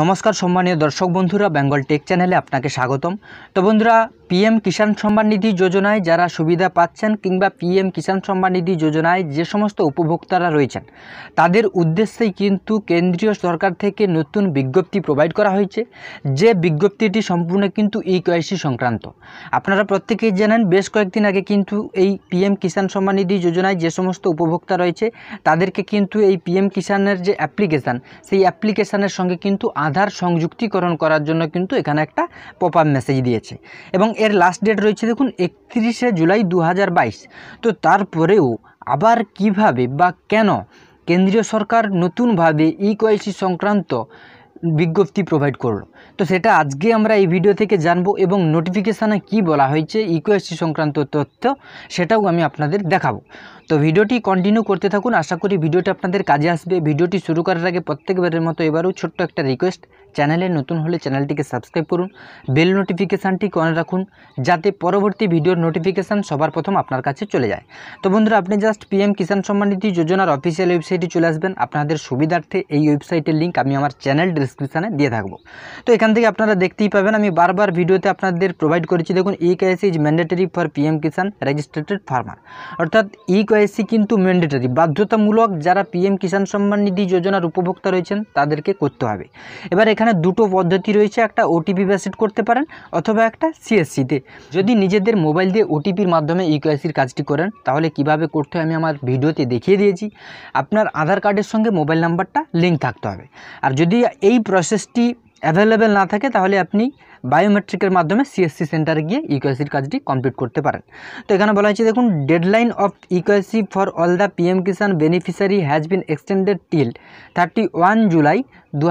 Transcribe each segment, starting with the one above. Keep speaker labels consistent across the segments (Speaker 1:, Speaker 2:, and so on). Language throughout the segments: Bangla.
Speaker 1: নমস্কার সম্মানীয় দর্শক বন্ধুরা বেঙ্গল টেক চ্যানেলে আপনাকে স্বাগতম তো বন্ধুরা পিএম কিষাণ সম্মান নিধি যোজনায় যারা সুবিধা পাচ্ছেন কিংবা পিএম কিষাণ সম্মান নিধি যোজনায় যে সমস্ত উপভোক্তারা রয়েছেন তাদের উদ্দেশ্যেই কিন্তু কেন্দ্রীয় সরকার থেকে নতুন বিজ্ঞপ্তি প্রোভাইড করা হয়েছে যে বিজ্ঞপ্তিটি সম্পূর্ণ কিন্তু ই কয়েসি সংক্রান্ত আপনারা প্রত্যেকেই জানেন বেশ কয়েকদিন আগে কিন্তু এই পিএম কিষাণ সম্মান নিধি যোজনায় যে সমস্ত উপভোক্তা রয়েছে তাদেরকে কিন্তু এই পিএম কিষাণের যে অ্যাপ্লিকেশান সেই অ্যাপ্লিকেশানের সঙ্গে কিন্তু আধার সংযুক্তিকরণ করার জন্য কিন্তু এখানে একটা পপ আপ মেসেজ দিয়েছে এবং এর লাস্ট ডেট রয়েছে দেখুন একত্রিশে জুলাই দু তো তারপরেও আবার কিভাবে বা কেন কেন্দ্রীয় সরকার নতুনভাবে ইকোয়াইসি সংক্রান্ত বিজ্ঞপ্তি প্রোভাইড করলো তো সেটা আজকে আমরা এই ভিডিও থেকে জানবো এবং নোটিফিকেশানে কি বলা হয়েছে ইকোয়েসি সংক্রান্ত তথ্য সেটাও আমি আপনাদের দেখাবো তো ভিডিওটি কন্টিনিউ করতে থাকুন আশা করি ভিডিওটি আপনাদের কাজে আসবে ভিডিওটি শুরু করার আগে প্রত্যেকবারের মতো এবারও ছোট্ট একটা রিকোয়েস্ট চ্যানেলে নতুন হলে চ্যানেলটিকে সাবস্ক্রাইব করুন বেল নোটিফিকেশানটি অন রাখুন যাতে পরবর্তী ভিডিওর নোটিফিকেশান সবার প্রথম আপনার কাছে চলে যায় তো বন্ধুরা আপনি জাস্ট পিএম কিষাণ সম্মান নিধি যোজনার অফিসিয়াল ওয়েবসাইটে চলে আসবেন আপনাদের সুবিধার্থে এই ওয়েবসাইটের লিঙ্ক আমি আমার চ্যানেল ডিসক্রিপশানে দিয়ে থাকব তো এখান থেকে আপনারা দেখতেই পাবেন আমি বারবার ভিডিওতে আপনাদের প্রোভাইড করেছি দেখুন e KYC is mandatory for PM Kisan registered farmer অর্থাৎ ই e কেএসি কিন্তু ম্যান্ডেটরি বাধ্যতামূলক যারা পিএম কিষাণ সম্মান নিধি যোজনার উপভোক্তা রয়েছেন তাদেরকে করতে হবে এবার এখানে এখানে দুটো পদ্ধতি রয়েছে একটা ওটিপি সেট করতে পারেন অথবা একটা সিএসসিতে যদি নিজেদের মোবাইল দিয়ে ওটিপির মাধ্যমে ইউকেআইসির e কাজটি করেন তাহলে কিভাবে করতে হয় আমি আমার ভিডিওতে দেখিয়ে দিয়েছি আপনার আধার কার্ডের সঙ্গে মোবাইল নাম্বারটা লিঙ্ক থাকতে হবে আর যদি এই প্রসেসটি অ্যাভেলেবেল না থাকে তাহলে আপনি বায়োমেট্রিকের মাধ্যমে সিএসসি সেন্টারে গিয়ে ইকোয়াসির e কাজটি কমপ্লিট করতে পারেন তো এখানে বলা হয়েছে দেখুন deadline of e KYC for all the P M Kisan beneficiary has been extended till thirty one July দু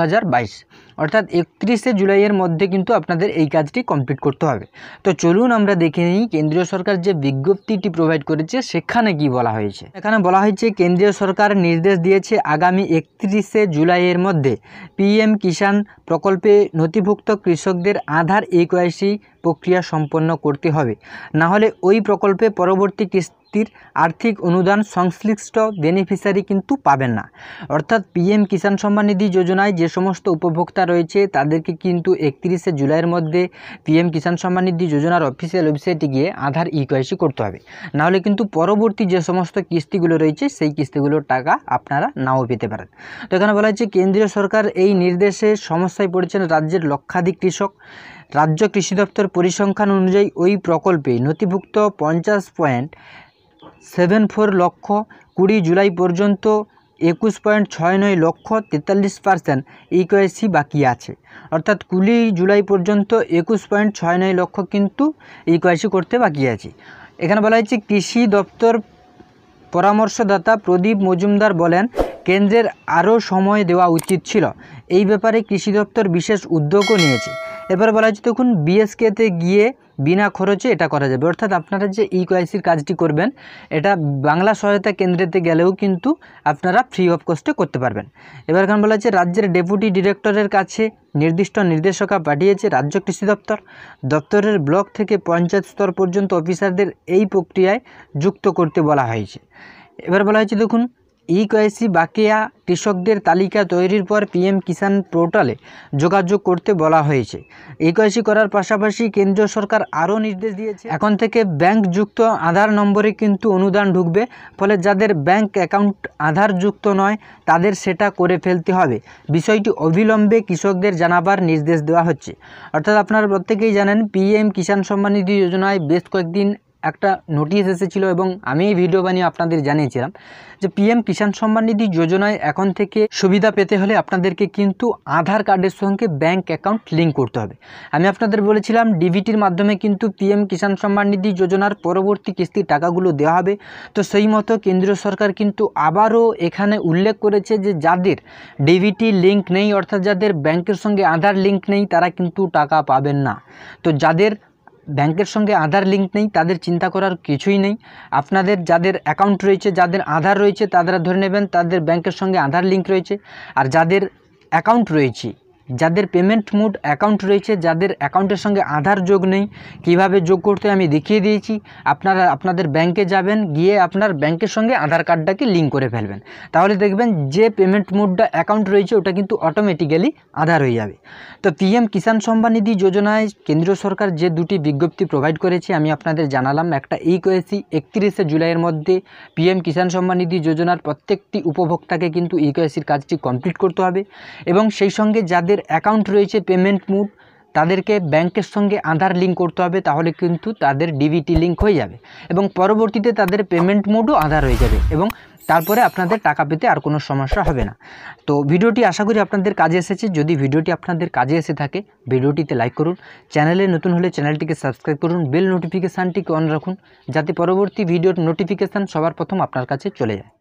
Speaker 1: অর্থাৎ একত্রিশে জুলাইয়ের মধ্যে কিন্তু আপনাদের এই কাজটি কমপ্লিট করতে হবে তো চলুন আমরা দেখে নিই কেন্দ্রীয় সরকার যে বিজ্ঞপ্তিটি প্রোভাইড করেছে সেখানে কি বলা হয়েছে এখানে বলা হয়েছে কেন্দ্রীয় সরকার নির্দেশ দিয়েছে আগামী একত্রিশে জুলাইয়ের মধ্যে পিএম কিষান প্রকল্প প্রকল্পে নথিভুক্ত কৃষকদের আধার ইকেওয়াইসি প্রক্রিয়া সম্পন্ন করতে হবে নাহলে ওই প্রকল্পে পরবর্তী কিস্তি ব্যক্তির আর্থিক অনুদান সংশ্লিষ্ট বেনিফিশিয়ারি কিন্তু পাবেন না অর্থাৎ পিএম কিষাণ সম্মান নিধি যোজনায় যে সমস্ত উপভোক্তা রয়েছে তাদেরকে কিন্তু একত্রিশে জুলাইয়ের মধ্যে পিএম কিষাণ সম্মান নিধি যোজনার অফিসিয়াল ওয়েবসাইটে গিয়ে আধার ইকোয়াইসি করতে হবে নাহলে কিন্তু পরবর্তী যে সমস্ত কিস্তিগুলো রয়েছে সেই কিস্তিগুলোর টাকা আপনারা নাও পেতে পারেন তো এখানে বলা হচ্ছে কেন্দ্রীয় সরকার এই নির্দেশে সমস্যায় পড়েছেন রাজ্যের লক্ষাধিক কৃষক রাজ্য কৃষি দপ্তর পরিসংখ্যান অনুযায়ী ওই প্রকল্পে নথিভুক্ত পঞ্চাশ পয়েন্ট সেভেন ফোর লক্ষ কুড়ি জুলাই পর্যন্ত একুশ পয়েন্ট ছয় নয় লক্ষ তেতাল্লিশ পার্সেন্ট ইকোয়েসি e বাকি আছে অর্থাৎ কুড়ি জুলাই পর্যন্ত একুশ পয়েন্ট ছয় নয় লক্ষ কিন্তু ইকোয়েসি e করতে বাকি আছে এখানে বলা হয়েছে কৃষি দপ্তর পরামর্শদাতা প্রদীপ মজুমদার বলেন কেন্দ্রের আরও সময় দেওয়া উচিত ছিল এই ব্যাপারে কৃষি দপ্তর বিশেষ উদ্যোগও নিয়েছে এরপর বলা হয়েছে তখন বিএসকেতে গিয়ে বিনা খরচে এটা করা যাবে অর্থাৎ আপনারা যে ইকোআইসির e কাজটি করবেন এটা বাংলা সহায়তা কেন্দ্রেতে গেলেও কিন্তু আপনারা ফ্রি অফ কস্টে করতে পারবেন এবার কারণ বলা হচ্ছে রাজ্যের ডেপুটি ডিরেক্টরের কাছে নির্দিষ্ট নির্দেশিকা পাঠিয়েছে রাজ্য কৃষি দপ্তর দপ্তরের ব্লক থেকে পঞ্চায়েত স্তর পর্যন্ত অফিসারদের এই প্রক্রিয়ায় যুক্ত করতে বলা হয়েছে এবার বলা হয়েছে দেখুন ই কয়েসি বাকেয়া কৃষকদের তালিকা তৈরির পর পিএম কিষাণ পোর্টালে যোগাযোগ করতে বলা হয়েছে ই কয়েসি করার পাশাপাশি কেন্দ্র সরকার আরও নির্দেশ দিয়েছে এখন থেকে ব্যাংক যুক্ত আধার নম্বরে কিন্তু অনুদান ঢুকবে ফলে যাদের ব্যাংক অ্যাকাউন্ট আধারযুক্ত নয় তাদের সেটা করে ফেলতে হবে বিষয়টি অবিলম্বে কৃষকদের জানাবার নির্দেশ দেওয়া হচ্ছে অর্থাৎ আপনারা প্রত্যেকেই জানেন পিএম কিষাণ সম্মান নিধি যোজনায় বেশ কয়েকদিন একটা নোটিশ এসেছিল এবং আমি এই ভিডিও বানিয়ে আপনাদের জানিয়েছিলাম যে পিএম কিষাণ সম্মান নিধি যোজনায় এখন থেকে সুবিধা পেতে হলে আপনাদেরকে কিন্তু আধার কার্ডের সঙ্গে ব্যাংক অ্যাকাউন্ট লিঙ্ক করতে হবে আমি আপনাদের বলেছিলাম ডিবিটির মাধ্যমে কিন্তু পিএম কিষাণ সম্মান নিধি যোজনার পরবর্তী কিস্তির টাকাগুলো দেওয়া হবে তো সেই মতো কেন্দ্রীয় সরকার কিন্তু আবারও এখানে উল্লেখ করেছে যে যাদের ডিবিটি লিঙ্ক নেই অর্থাৎ যাদের ব্যাংকের সঙ্গে আধার লিঙ্ক নেই তারা কিন্তু টাকা পাবেন না তো যাদের ব্যাংকের সঙ্গে আধার লিঙ্ক নেই তাদের চিন্তা করার কিছুই নেই আপনাদের যাদের অ্যাকাউন্ট রয়েছে যাদের আধার রয়েছে তারা ধরে নেবেন তাদের ব্যাংকের সঙ্গে আধার লিঙ্ক রয়েছে আর যাদের অ্যাকাউন্ট রয়েছে যাদের পেমেন্ট মুড অ্যাকাউন্ট রয়েছে যাদের অ্যাকাউন্টের সঙ্গে আধার যোগ নেই কিভাবে যোগ করতে আমি দেখিয়ে দিয়েছি আপনারা আপনাদের ব্যাংকে যাবেন গিয়ে আপনার ব্যাংকের সঙ্গে আধার কার্ডটাকে লিঙ্ক করে ফেলবেন তাহলে দেখবেন যে পেমেন্ট মুডটা অ্যাকাউন্ট রয়েছে ওটা কিন্তু অটোমেটিক্যালি আধার হয়ে যাবে তো পিএম কিষাণ সম্মান নিধি যোজনায় কেন্দ্র সরকার যে দুটি বিজ্ঞপ্তি প্রোভাইড করেছে আমি আপনাদের জানালাম একটা কয়েসি e একত্রিশে জুলাইয়ের মধ্যে পিএম কিষাণ সম্মান নিধি যোজনার প্রত্যেকটি উপভোক্তাকে কিন্তু ইকোএসির e কাজটি কমপ্লিট করতে হবে এবং সেই সঙ্গে যাদের যাদের অ্যাকাউন্ট রয়েছে পেমেন্ট মুড তাদেরকে ব্যাংকের সঙ্গে আধার লিঙ্ক করতে হবে তাহলে কিন্তু তাদের ডিবিটি লিঙ্ক হয়ে যাবে এবং পরবর্তীতে তাদের পেমেন্ট মোডও আধার হয়ে যাবে এবং তারপরে আপনাদের টাকা পেতে আর কোনো সমস্যা হবে না তো ভিডিওটি আশা করি আপনাদের কাজে এসেছে যদি ভিডিওটি আপনাদের কাজে এসে থাকে ভিডিওটিতে লাইক করুন চ্যানেলে নতুন হলে চ্যানেলটিকে সাবস্ক্রাইব করুন বেল নোটিফিকেশানটিকে অন রাখুন যাতে পরবর্তী ভিডিওর নোটিফিকেশান সবার প্রথম আপনার কাছে চলে যায়